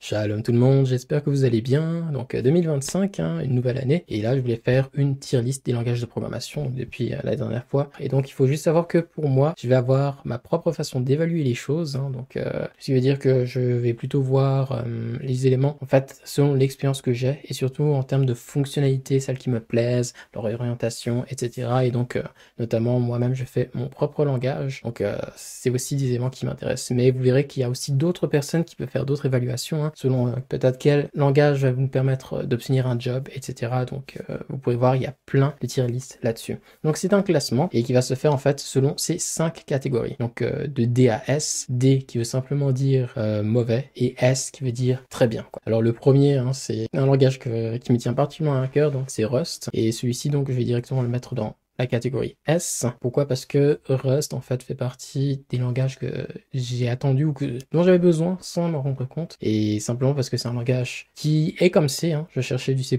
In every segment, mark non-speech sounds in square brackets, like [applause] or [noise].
Shalom tout le monde, j'espère que vous allez bien. Donc 2025, euh, hein, une nouvelle année. Et là, je voulais faire une tier liste des langages de programmation depuis euh, la dernière fois. Et donc, il faut juste savoir que pour moi, je vais avoir ma propre façon d'évaluer les choses. Hein. donc, euh, ce qui veut dire que je vais plutôt voir les éléments, en fait, selon l'expérience que j'ai et surtout en termes de fonctionnalités, celles qui me plaisent, leur orientation, etc. Et donc, notamment, moi-même, je fais mon propre langage. Donc, c'est aussi des éléments qui m'intéressent. Mais vous verrez qu'il y a aussi d'autres personnes qui peuvent faire d'autres évaluations. Hein selon euh, peut-être quel langage va vous permettre euh, d'obtenir un job, etc. Donc euh, vous pouvez voir, il y a plein de tier listes là-dessus. Donc c'est un classement et qui va se faire en fait selon ces cinq catégories. Donc de D à S, D qui veut simplement dire mauvais et S qui veut dire très bien. Alors le premier, hein, c'est un langage qui me tient particulièrement à cœur, donc c'est Rust. Et celui-ci, donc je vais directement le mettre dans la catégorie S. Pourquoi Parce que Rust en fait fait partie des langages que j'ai attendu ou que, dont j'avais besoin sans m'en rendre compte. Et simplement parce que c'est un langage qui est comme C. Hein. Je cherchais du C++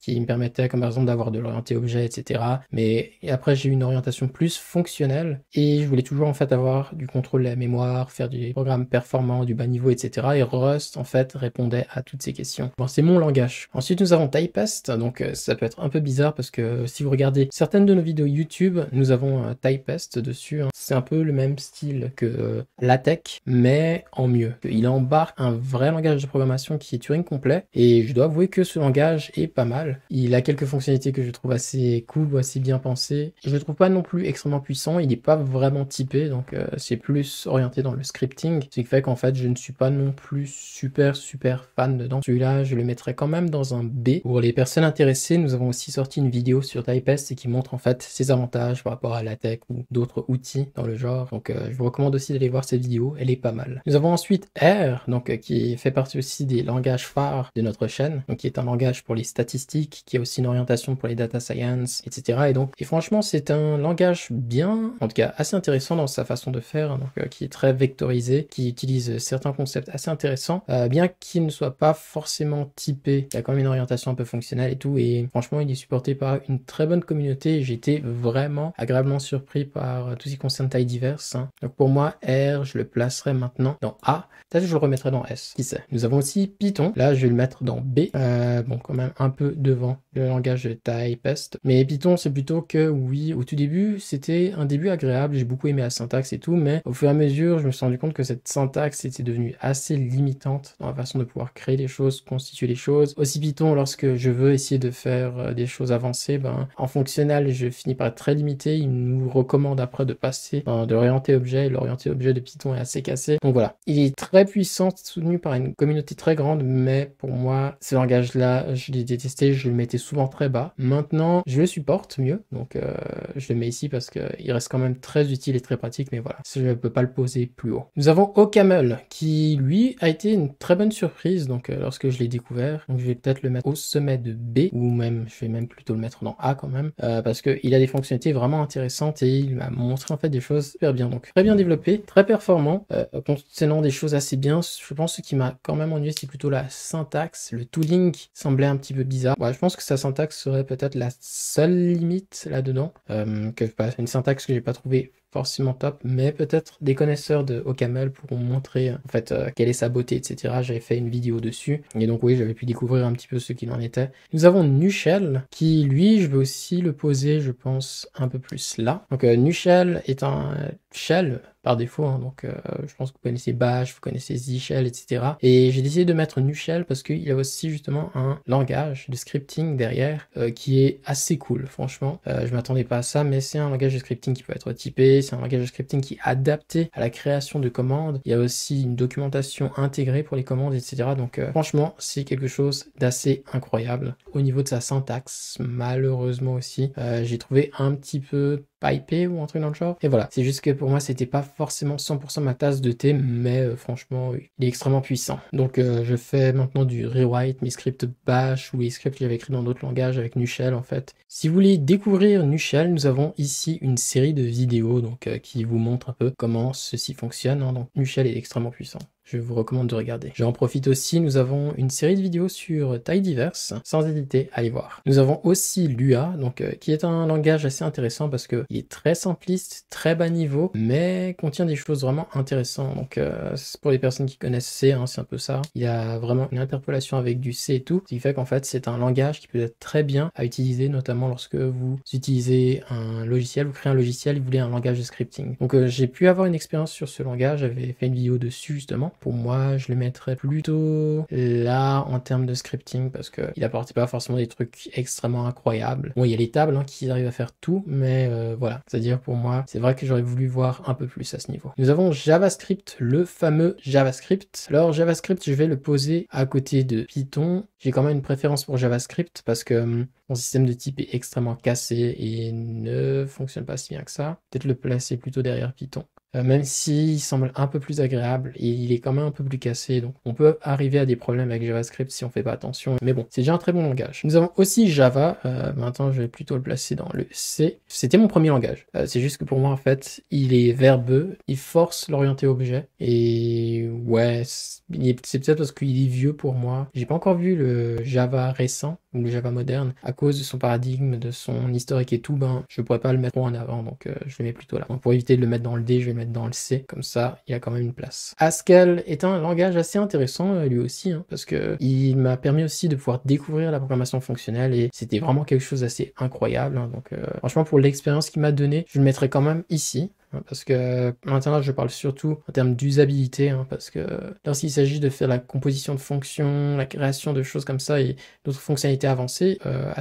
qui me permettait comme par exemple d'avoir de l'orienté objet, etc. Mais après j'ai eu une orientation plus fonctionnelle et je voulais toujours en fait avoir du contrôle de la mémoire, faire du programme performant, du bas niveau, etc. Et Rust en fait répondait à toutes ces questions. Bon, c'est mon langage. Ensuite nous avons Typest. Donc euh, ça peut être un peu bizarre parce que si vous regardez certaines de nos vidéos YouTube, nous avons euh, Typest dessus. Hein. C'est un peu le même style que euh, tech mais en mieux. Il embarque un vrai langage de programmation qui est Turing complet, et je dois avouer que ce langage est pas mal. Il a quelques fonctionnalités que je trouve assez cool, assez bien pensées. Je le trouve pas non plus extrêmement puissant, il n'est pas vraiment typé, donc euh, c'est plus orienté dans le scripting, ce qui fait qu'en fait je ne suis pas non plus super super fan dedans. Celui-là, je le mettrais quand même dans un B. Pour les personnes intéressées, nous avons aussi sorti une vidéo sur Typest qui montre en fait fait ses avantages par rapport à la tech ou d'autres outils dans le genre. Donc euh, je vous recommande aussi d'aller voir cette vidéo, elle est pas mal. Nous avons ensuite R, donc euh, qui fait partie aussi des langages phares de notre chaîne, donc qui est un langage pour les statistiques, qui a aussi une orientation pour les data science, etc. Et donc, et franchement, c'est un langage bien, en tout cas assez intéressant dans sa façon de faire, donc euh, qui est très vectorisé, qui utilise certains concepts assez intéressants, bien qu'il ne soit pas forcément typé. Il a quand même une orientation un peu fonctionnelle et tout, et franchement, il est supporté par une très bonne communauté. J'ai été vraiment agréablement surpris par euh, tout ce qui concerne taille diverse. Hein. Donc pour moi, R, je le placerai maintenant dans A. Peut-être je le remettrai dans S. Qui sait Nous avons aussi Python. Là, je vais le mettre dans B. Euh, bon, quand même un peu devant le langage de peste. Mais Python, c'est plutôt que oui, au tout début, c'était un début agréable. J'ai beaucoup aimé la syntaxe et tout, mais au fur et à mesure, je me suis rendu compte que cette syntaxe était devenue assez limitante dans la façon de pouvoir créer les choses, constituer les choses. Aussi Python, lorsque je veux essayer de faire euh, des choses avancées, ben, en fonctionnal, je je finis par être très limité. Il nous recommande après de passer, de réorienter objet. L'orienter objet de Python est assez cassé. Donc voilà. Il est très puissant, soutenu par une communauté très grande, mais pour moi, ce langage-là, je l'ai détesté. Je le mettais souvent très bas. Maintenant, je le supporte mieux. Donc euh, je le mets ici parce qu'il reste quand même très utile et très pratique. Mais voilà, je ne peux pas le poser plus haut. Nous avons OCaml, qui, lui, a été une très bonne surprise. Donc euh, lorsque je l'ai découvert, je vais peut-être le mettre au sommet de B ou même, je vais même plutôt le mettre dans A quand même euh, parce que il a des fonctionnalités vraiment intéressantes et il m'a montré en fait des choses super bien. Donc très bien développé, très performant, euh, contenant des choses assez bien. Je pense que ce qui m'a quand même ennuyé, c'est plutôt la syntaxe. Le tooling semblait un petit peu bizarre. Ouais, je pense que sa syntaxe serait peut-être la seule limite là-dedans. Euh, que une syntaxe que j'ai pas trouvée forcément top, mais peut-être des connaisseurs de Okamel pourront montrer en fait euh, quelle est sa beauté, etc. J'avais fait une vidéo dessus, et donc oui, j'avais pu découvrir un petit peu ce qu'il en était. Nous avons Nuchel, qui lui, je vais aussi le poser, je pense, un peu plus là. Donc euh, Nuchel est un euh, shell par défaut. Hein. donc, euh, je pense que vous connaissez Bash, vous connaissez Z etc. Et j'ai décidé de mettre Nushell parce qu'il y a aussi justement un langage de scripting derrière euh, qui est assez cool, franchement. Euh, je m'attendais pas à ça, mais c'est un langage de scripting qui peut être typé, c'est un langage de scripting qui est adapté à la création de commandes. Il y a aussi une documentation intégrée pour les commandes, etc. Donc, franchement, c'est quelque chose d'assez incroyable. Au niveau de sa syntaxe, malheureusement aussi, j'ai trouvé un petit peu pipé ou un dans le genre. Et voilà, c'est juste que pour moi, c'était pas forcément 100% ma tasse de thé, mais euh, franchement, il est extrêmement puissant. Donc euh, je fais maintenant du rewrite, mes scripts bash ou les scripts que j'avais écrit dans d'autres langages avec Nuchel en fait. Si vous voulez découvrir Nuchel nous avons ici une série de vidéos donc, euh, qui vous montre un peu comment ceci fonctionne. Hein. Donc Nuchel est extrêmement puissant je vous recommande de regarder. J'en profite aussi, nous avons une série de vidéos sur taille diverse, sans éditer, allez voir. Nous avons aussi l'UA, donc euh, qui est un langage assez intéressant parce que il est très simpliste, très bas niveau, mais contient des choses vraiment intéressantes. Donc euh, pour les personnes qui connaissent C, hein, c'est un peu ça. Il y a vraiment une interpolation avec du C et tout, ce qui fait qu'en fait c'est un langage qui peut être très bien à utiliser, notamment lorsque vous utilisez un logiciel, vous créez un logiciel, vous voulez un langage de scripting. Donc euh, j'ai pu avoir une expérience sur ce langage, j'avais fait une vidéo dessus justement, pour moi, je le mettrais plutôt là en termes de scripting parce qu'il apportait pas forcément des trucs extrêmement incroyables. Bon, il y a les tables hein, qui arrivent à faire tout, mais euh, voilà. C'est-à-dire pour moi, c'est vrai que j'aurais voulu voir un peu plus à ce niveau. Nous avons JavaScript, le fameux JavaScript. Alors JavaScript, je vais le poser à côté de Python. J'ai quand même une préférence pour JavaScript parce que hum, mon système de type est extrêmement cassé et ne fonctionne pas si bien que ça. Peut-être le placer plutôt derrière Python. Euh, même s'il semble un peu plus agréable, il est quand même un peu plus cassé, donc on peut arriver à des problèmes avec JavaScript si on fait pas attention, mais bon, c'est déjà un très bon langage. Nous avons aussi Java, euh, maintenant je vais plutôt le placer dans le C. C'était mon premier langage, euh, c'est juste que pour moi en fait, il est verbeux, il force l'orienté objet, et ouais, c'est peut-être parce qu'il est vieux pour moi. J'ai pas encore vu le Java récent, le Java moderne, à cause de son paradigme, de son historique et tout, ben je pourrais pas le mettre en avant, donc euh, je le mets plutôt là. pour éviter de le mettre dans le D, je vais le mettre dans le C, comme ça il a quand même une place. Haskell est un langage assez intéressant euh, lui aussi, hein, parce que il m'a permis aussi de pouvoir découvrir la programmation fonctionnelle et c'était vraiment quelque chose d'assez incroyable. Hein, donc euh, franchement pour l'expérience qu'il m'a donnée, je le mettrai quand même ici. Hein, parce que euh, maintenant je parle surtout en termes d'usabilité, hein, parce que euh, lorsqu'il s'agit de faire la composition de fonctions, la création de choses comme ça et d'autres fonctionnalités avancées, euh,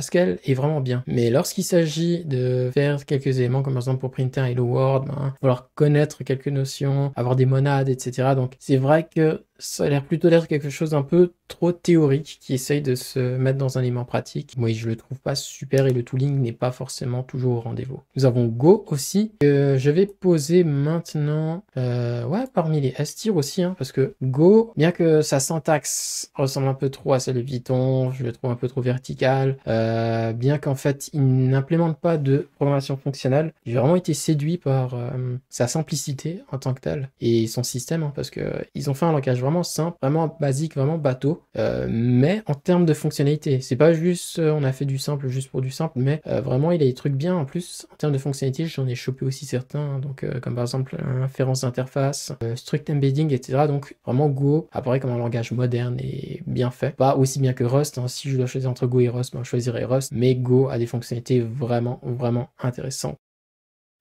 est vraiment bien. Mais lorsqu'il s'agit de faire quelques éléments, comme par exemple pour printer un Hello World, ben, connaître quelques notions, avoir des monades, etc. Donc c'est vrai que ça a l'air plutôt d'être quelque chose d'un peu trop théorique qui essaye de se mettre dans un élément pratique. Moi, je le trouve pas super et le tooling n'est pas forcément toujours au rendez-vous. Nous avons Go aussi. je vais poser maintenant, euh, ouais, parmi les S-Tier aussi, hein, parce que Go, bien que sa syntaxe ressemble un peu trop à celle de Python, je le trouve un peu trop vertical, euh, bien qu'en fait, il n'implémente pas de programmation fonctionnelle, j'ai vraiment été séduit par euh, sa simplicité en tant que telle et son système, hein, parce que euh, ils ont fait un langage vraiment simple, vraiment basique, vraiment bateau, euh, mais en termes de fonctionnalité. C'est pas juste euh, on a fait du simple juste pour du simple, mais euh, vraiment il a des trucs bien. En plus, en termes de fonctionnalité, j'en ai chopé aussi certains, hein. donc comme par exemple l'inférence d'interface, strict embedding, etc. Donc vraiment Go apparaît comme un langage moderne et bien fait. Pas aussi bien que Rust. Hein. Si je dois choisir entre Go et Rust, ben, je choisirais Rust, mais Go a des fonctionnalités vraiment, vraiment intéressantes.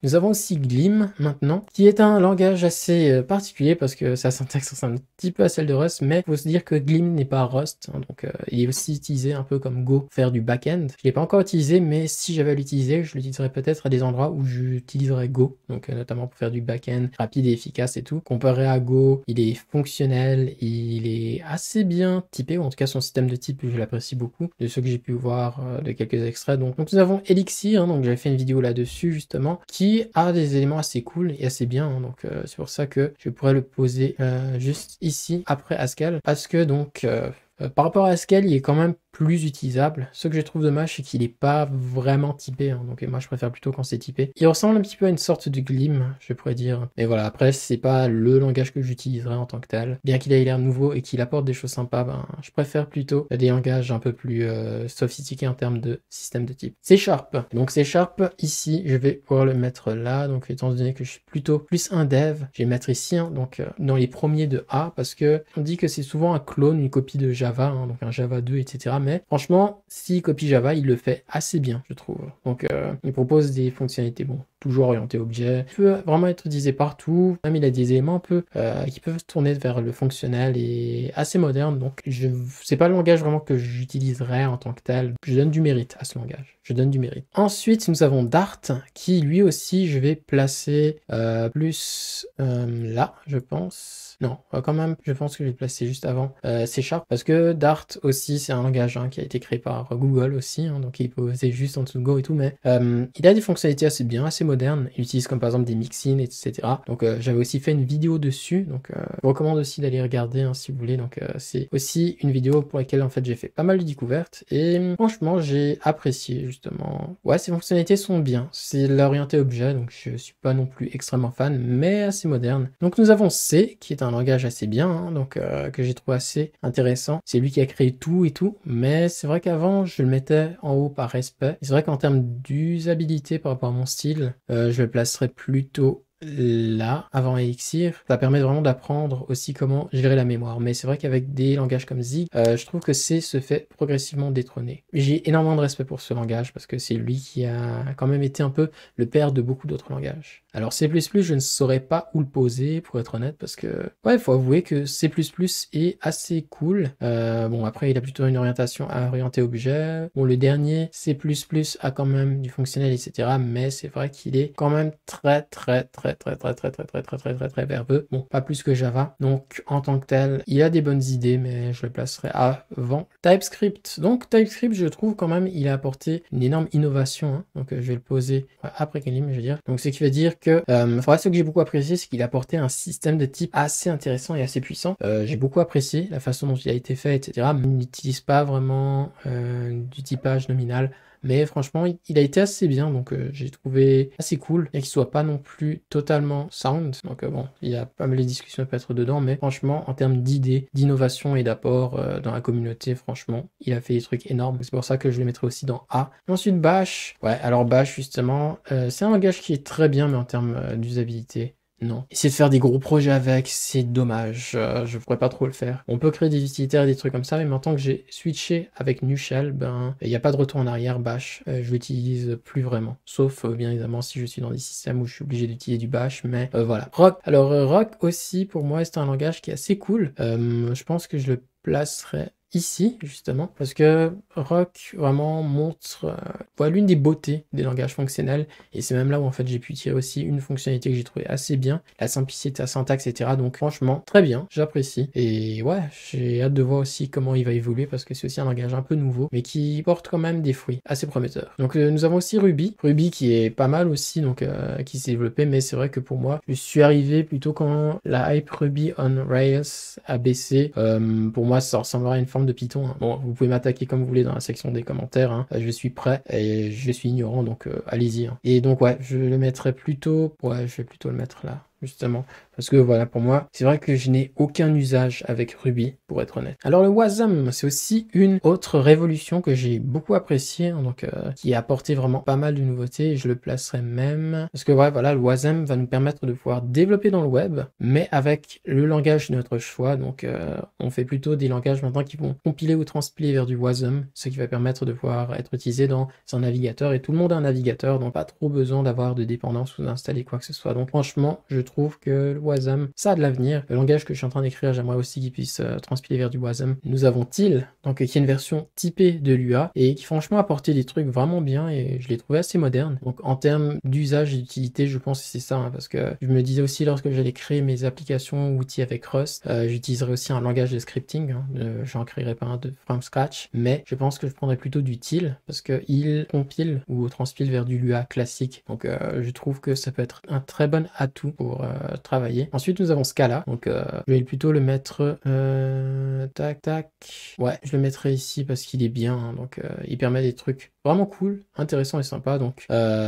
Nous avons aussi Glim maintenant, qui est un langage assez euh, particulier parce que sa syntaxe ressemble un petit peu à celle de Rust, mais il faut se dire que Glim n'est pas Rust, hein, donc euh, il est aussi utilisé un peu comme Go, faire du back-end. Je l'ai pas encore utilisé, mais si j'avais à l'utiliser, je l'utiliserais peut-être à des endroits où j'utiliserais Go, donc euh, notamment pour faire du back-end rapide et efficace et tout. Comparé à Go, il est fonctionnel, il est assez bien typé, ou en tout cas son système de type, je l'apprécie beaucoup, de ce que j'ai pu voir de quelques extraits. Donc, nous avons Elixir, hein, donc j'avais fait une vidéo là-dessus justement, qui a des éléments assez cool et assez bien. Hein, donc euh, c'est pour ça que je pourrais le poser euh, juste ici après Haskell parce que donc euh, euh, par rapport à Scale, il est quand même plus utilisable. Ce que je trouve dommage, c'est qu'il n'est pas vraiment typé. Hein, donc moi, je préfère plutôt quand c'est typé. Il ressemble un petit peu à une sorte de Glim, je pourrais dire. Mais voilà, après, c'est pas le langage que j'utiliserai en tant que tel. Bien qu'il ait l'air nouveau et qu'il apporte des choses sympas, ben, je préfère plutôt des langages un peu plus euh, sophistiqués en termes de système de type. C'est Sharp. Donc c'est Sharp, ici, je vais pouvoir le mettre là. Donc étant donné que je suis plutôt plus un dev, je vais mettre ici, hein. donc euh, dans les premiers de A, parce que on dit que c'est souvent un clone, une copie de Java Java, hein, donc un Java 2, etc. Mais franchement, s'il copie Java, il le fait assez bien, je trouve. Donc, euh, il propose des fonctionnalités. Bon, toujours orienté objet. Il peut vraiment être utilisé partout. Même il a des éléments un peu euh, qui peuvent tourner vers le fonctionnel et assez moderne. Donc je c'est pas le langage vraiment que j'utiliserai en tant que tel. Je donne du mérite à ce langage. Je donne du mérite. Ensuite nous avons Dart qui lui aussi je vais placer euh, plus euh, là je pense. Non, quand même, je pense que je vais placer juste avant C Sharp parce que Dart aussi, c'est un langage hein, qui a été créé par Google aussi, hein. donc il posait juste en dessous de Go et tout, mais il a des fonctionnalités assez bien, assez modernes moderne. Ils comme par exemple des mixins, etc. Donc euh, j'avais aussi fait une vidéo dessus. Donc euh, je vous recommande aussi d'aller regarder hein, si vous voulez. Donc euh, c'est aussi une vidéo pour laquelle en fait j'ai fait pas mal de découvertes. Et franchement j'ai apprécié justement. Ouais ces fonctionnalités sont bien. C'est l'orienté objet donc je suis pas non plus extrêmement fan mais assez moderne. Donc nous avons C qui est un langage assez bien hein, donc que j'ai trouvé assez intéressant. C'est lui qui a créé tout et tout mais c'est vrai qu'avant je le mettais en haut par respect. C'est vrai qu'en termes d'usabilité par rapport à mon style, euh, je le placerai plutôt là avant Elixir, ça permet vraiment d'apprendre aussi comment gérer la mémoire. Mais c'est vrai qu'avec des langages comme Zig, euh, je trouve que c'est se fait progressivement détrôner. J'ai énormément de respect pour ce langage parce que c'est lui qui a quand même été un peu le père de beaucoup d'autres langages. Alors C++, je ne saurais pas où le poser pour être honnête parce que ouais, faut avouer que C++ est assez cool. Euh, bon après, il a plutôt une orientation à orienter objet. Bon le dernier C++ a quand même du fonctionnel etc. Mais c'est vrai qu'il est quand même très très très très très très très très très très très très verbeux. Bon, pas plus que Java. Donc en tant que tel, il a des bonnes idées, mais je le placerai avant TypeScript. Donc TypeScript, je trouve quand même, il a apporté une énorme innovation. Hein. Donc euh, je vais le poser après Kalim, je veux dire. Donc ce qui veut dire que, euh, ce que j'ai beaucoup apprécié, c'est qu'il a apporté un système de type assez intéressant et assez puissant. Euh, j'ai beaucoup apprécié la façon dont il a été fait, etc. il n'utilise pas vraiment du typage nominal mais franchement, il a été assez bien, donc euh, j'ai trouvé assez cool. Et qu'il soit pas non plus totalement sound. Donc euh, bon, il y a pas mal de discussions peut-être dedans, mais franchement, en termes d'idées, d'innovation et d'apport euh, dans la communauté, franchement, il a fait des trucs énormes. C'est pour ça que je le mettrai aussi dans A. ensuite, Bash. Ouais, alors Bash, justement, c'est un langage qui est très bien, mais en termes d'usabilité, non. Essayer de faire des gros projets avec, c'est dommage. Euh, je pourrais pas trop le faire. On peut créer des utilitaires et des trucs comme ça, mais maintenant que j'ai switché avec Nushell, ben, il n'y a pas de retour en arrière, bash. Euh, je l'utilise plus vraiment. Sauf, euh, bien évidemment, si je suis dans des systèmes où je suis obligé d'utiliser du bash, mais voilà. Rock. Alors, Rock aussi, pour moi, c'est un langage qui est assez cool. je pense que je le placerai ici, justement, parce que Rock vraiment montre euh, voilà, l'une des beautés des langages fonctionnels, et c'est même là où en fait j'ai pu tirer aussi une fonctionnalité que j'ai trouvé assez bien, la simplicité, la syntaxe, etc. Donc franchement, très bien, j'apprécie. Et ouais, j'ai hâte de voir aussi comment il va évoluer, parce que c'est aussi un langage un peu nouveau, mais qui porte quand même des fruits assez prometteurs. Donc euh, nous avons aussi Ruby, Ruby qui est pas mal aussi, donc euh, qui s'est développé, mais c'est vrai que pour moi, je suis arrivé plutôt quand la hype Ruby on Rails a baissé. pour moi, ça ressemblera à une forme de Python. Hein. Bon, vous pouvez m'attaquer comme vous voulez dans la section des commentaires. Hein. Euh, je suis prêt et je suis ignorant, donc euh, allez-y. Hein. Et donc ouais, je le mettrai plutôt. Ouais, je vais plutôt le mettre là justement. Parce que voilà, pour moi, c'est vrai que je n'ai aucun usage avec Ruby, pour être honnête. Alors le Wasm, c'est aussi une autre révolution que j'ai beaucoup appréciée, hein, donc euh, qui a apporté vraiment pas mal de nouveautés. je le placerai même parce que voilà, le Wasm va nous permettre de pouvoir développer dans le web, mais avec le langage de notre choix. Donc euh, on fait plutôt des langages maintenant qui vont compiler ou transpiler vers du Wasm, ce qui va permettre de pouvoir être utilisé dans un navigateur. Et tout le monde a un navigateur, donc pas trop besoin d'avoir de dépendance ou d'installer quoi que ce soit. Donc franchement, je trouve trouve que le Wasm, ça a de l'avenir. Le langage que je suis en train d'écrire, j'aimerais aussi qu'il puisse euh, transpiler vers du Wasm. Nous avons TIL, donc qui est une version typée de l'UA et qui franchement apportait des trucs vraiment bien et je l'ai trouvé assez moderne. Donc en termes d'usage et d'utilité, je pense que c'est ça, hein, parce que je me disais aussi lorsque j'allais créer mes applications outils avec Rust, euh, j'utiliserais aussi un langage de scripting. Je hein, J'en créerai pas un de from scratch, mais je pense que je prendrais plutôt du TIL parce que il compile ou transpile vers du Lua classique. Donc euh, je trouve que ça peut être un très bon atout pour euh, travailler. Ensuite, nous avons Scala. Donc, euh, je vais plutôt le mettre... Euh, tac, tac. Ouais, je le mettrai ici parce qu'il est bien. Hein. donc, il permet des trucs vraiment cool, intéressant et sympa. Donc,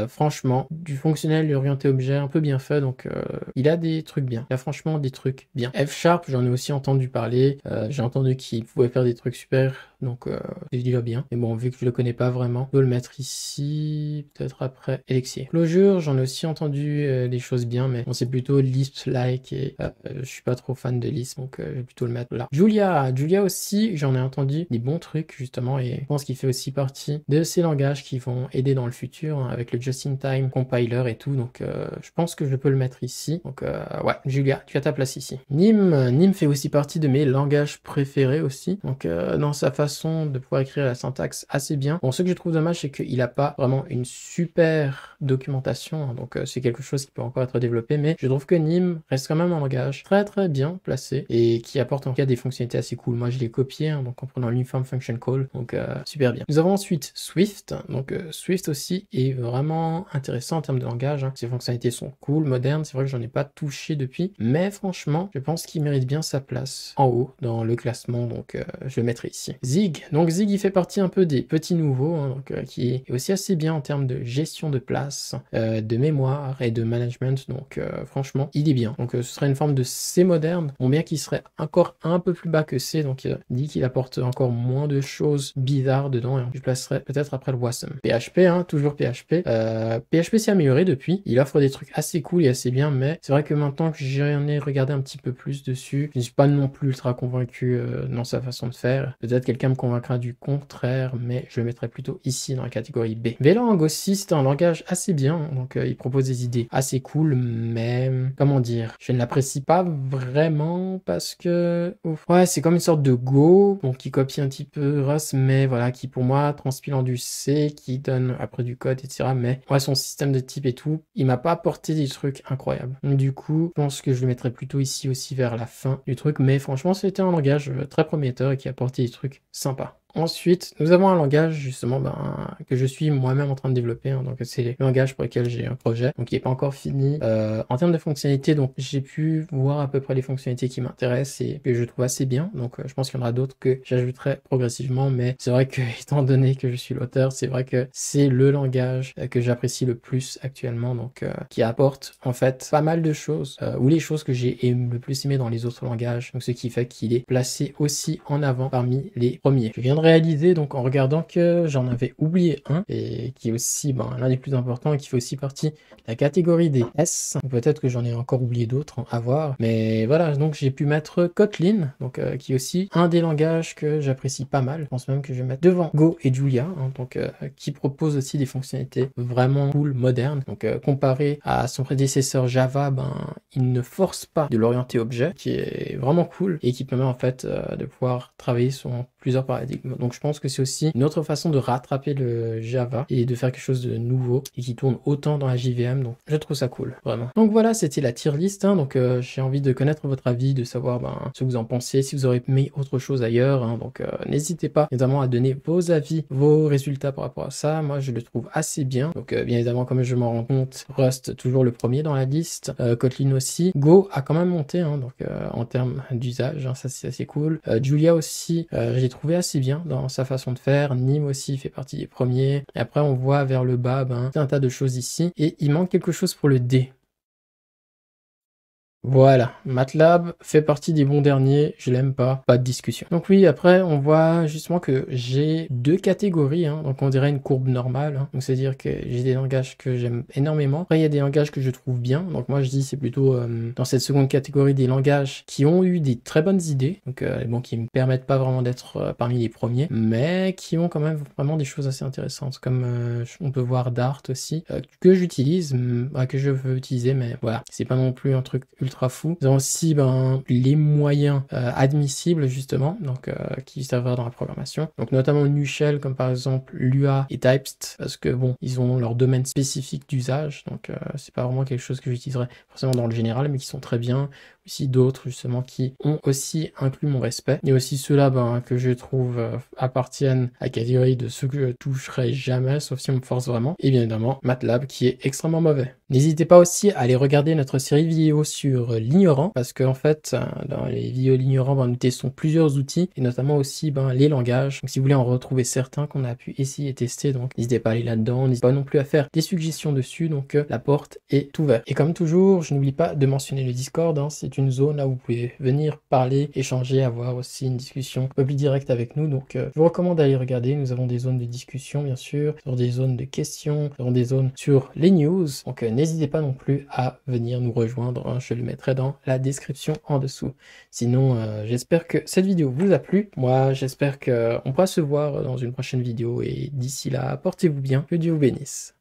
franchement, du fonctionnel, orienté objet, un peu bien fait. Donc, il a des trucs bien. Il a franchement des trucs bien. F Sharp, j'en ai aussi entendu parler. J'ai entendu qu'il pouvait faire des trucs super donc euh, c'est le ah, bien. Mais bon, vu que je le connais pas vraiment, je vais le mettre ici, peut-être après Elixir. Clojure, j'en ai aussi entendu euh, des choses bien, mais on c'est plutôt Lisp-like et euh, euh, je suis pas trop fan de Lisp, donc je vais plutôt le mettre là. Julia, Julia aussi, j'en ai entendu des bons trucs justement et je pense qu'il fait aussi partie de ces langages qui vont aider dans le futur hein, avec le just-in-time compiler et tout, donc je pense que je peux le mettre ici. Donc ouais, Julia, tu as ta place ici. Nim, Nim fait aussi partie de mes langages préférés aussi, donc dans sa de pouvoir écrire la syntaxe assez bien. Bon, ce que je trouve dommage, c'est qu'il n'a pas vraiment une super documentation, hein, donc euh, c'est quelque chose qui peut encore être développé, mais je trouve que NIM reste quand même un langage très très bien placé et qui apporte en tout cas des fonctionnalités assez cool. Moi, je l'ai copié, hein, donc en prenant l'uniform function call, donc euh, super bien. Nous avons ensuite Swift, donc euh, Swift aussi est vraiment intéressant en termes de langage. Hein. Ses fonctionnalités sont cool, modernes, c'est vrai que j'en ai pas touché depuis, mais franchement, je pense qu'il mérite bien sa place en haut dans le classement, donc je le mettrai ici. Zig. Donc Zig, il fait partie un peu des petits nouveaux, hein, euh, qui est aussi assez bien en termes de gestion de place, euh, de mémoire et de management. Donc euh, franchement, il est bien. Donc ce serait une forme de C moderne, bon bien qu'il serait encore un peu plus bas que C, donc dit qu'il apporte encore moins de choses bizarres dedans. je placerai peut-être après le Wasm. PHP, hein, toujours PHP. PHP s'est amélioré depuis. Il offre des trucs assez cool et assez bien, mais c'est vrai que maintenant que j'ai ai regardé un petit peu plus dessus, je ne suis pas non plus ultra convaincu dans sa façon de faire. Peut-être quelqu'un me convaincra du contraire, mais je le mettrai plutôt ici dans la catégorie B. Velang aussi, c'est un langage assez bien, donc euh, il propose des idées assez cool, mais comment dire, je ne l'apprécie pas vraiment parce que ouais, c'est comme une sorte de Go, bon qui copie un petit peu Rust, mais voilà, qui pour moi transpile en du C, qui donne après du code, etc. Mais ouais, son système de type et tout, il m'a pas apporté des trucs incroyables. Du coup, je pense que je le mettrai plutôt ici aussi vers la fin du truc, mais franchement c'était un langage euh, très prometteur et qui apportait des trucs sympa. Ensuite, nous avons un langage justement ben, que je suis moi-même en train de développer. Hein. donc c'est le langage pour lequel j'ai un projet, donc il n'est pas encore fini. Euh, en termes de fonctionnalités, donc j'ai pu voir à peu près les fonctionnalités qui m'intéressent et que je trouve assez bien. Donc euh, je pense qu'il y en aura d'autres que j'ajouterai progressivement, mais c'est vrai que [laughs] étant donné que je suis l'auteur, c'est vrai que c'est le langage euh, que j'apprécie le plus actuellement, donc qui apporte en fait pas mal de choses ou les choses que j'ai le plus aimé dans les autres langages. Donc ce qui fait qu'il est placé aussi en avant parmi les premiers. Je viendrai réalisé donc en regardant que j'en avais oublié un et qui est aussi ben, l'un des plus importants et qui fait aussi partie de la catégorie des S. Peut-être que j'en ai encore oublié d'autres à voir, mais voilà. Donc j'ai pu mettre Kotlin, donc euh, qui est aussi un des langages que j'apprécie pas mal. Je pense même que je vais mettre devant Go et Julia, hein, donc euh, qui propose aussi des fonctionnalités vraiment cool, modernes. Donc euh, comparé à son prédécesseur Java, ben il ne force pas de l'orienter objet, qui est vraiment cool et qui permet en fait de pouvoir travailler son paradigmes. Donc je pense que c'est aussi une autre façon de rattraper le Java et de faire quelque chose de nouveau et qui tourne autant dans la JVM. Donc je trouve ça cool, vraiment. Donc voilà, c'était la tier list. Hein, donc euh, j'ai envie de connaître votre avis, de savoir ben, ce que vous en pensez, si vous aurez mis autre chose ailleurs. Hein. donc euh, n'hésitez pas notamment à donner vos avis, vos résultats par rapport à ça. Moi je le trouve assez bien. Donc euh, bien évidemment, comme je m'en rends compte, Rust toujours le premier dans la liste, Kotlin aussi. Go a quand même monté hein. donc en termes d'usage, hein, ça c'est assez cool. Julia aussi, j'ai trouvé assez bien dans sa façon de faire. Nîmes aussi fait partie des premiers. Et après, on voit vers le bas ben, un tas de choses ici. Et il manque quelque chose pour le D. Voilà, MATLAB fait partie des bons derniers, je l'aime pas, pas de discussion. Donc oui, après on voit justement que j'ai deux catégories, hein. donc on dirait une courbe normale, hein. donc c'est-à-dire que j'ai des langages que j'aime énormément, après il y a des langages que je trouve bien, donc moi je dis c'est plutôt euh, dans cette seconde catégorie des langages qui ont eu des très bonnes idées, donc euh, bon qui me permettent pas vraiment d'être euh, parmi les premiers, mais qui ont quand même vraiment des choses assez intéressantes, comme euh, on peut voir Dart aussi, que j'utilise, bah, que je veux utiliser, mais voilà, c'est pas non plus un truc ultra ils ont aussi ben, les moyens euh, admissibles justement, donc euh, qui servent dans la programmation. Donc notamment Nushell comme par exemple Lua et Typest parce que bon, ils ont leur domaine spécifique d'usage, donc euh, c'est pas vraiment quelque chose que j'utiliserais forcément dans le général, mais qui sont très bien. Aussi d'autres justement qui ont aussi inclus mon respect. Et aussi ceux-là ben, que je trouve euh, appartiennent à la catégorie de ceux que je toucherai jamais, sauf si on me force vraiment. Et bien évidemment MATLAB qui est extrêmement mauvais. N'hésitez pas aussi à aller regarder notre série vidéo sur l'ignorant, parce que en fait, euh, dans les vidéos de l'ignorant, ben, nous testons plusieurs outils, et notamment aussi ben, les langages. Donc si vous voulez en retrouver certains qu'on a pu essayer et tester, donc n'hésitez pas à aller là-dedans, n'hésitez pas non plus à faire des suggestions dessus, donc euh, la porte est ouverte. Et comme toujours, je n'oublie pas de mentionner le Discord, hein. c'est une zone là où vous pouvez venir parler, échanger, avoir aussi une discussion un peu plus directe avec nous, donc euh, je vous recommande d'aller regarder, nous avons des zones de discussion bien sûr, sur des zones de questions, sur des zones sur les news, donc n'hésitez pas non plus à venir nous rejoindre. Hein. Je le mettrai dans la description en dessous. Sinon, euh, j'espère que cette vidéo vous a plu. Moi, j'espère qu'on pourra se voir dans une prochaine vidéo. Et d'ici là, portez-vous bien. Que Dieu vous bénisse.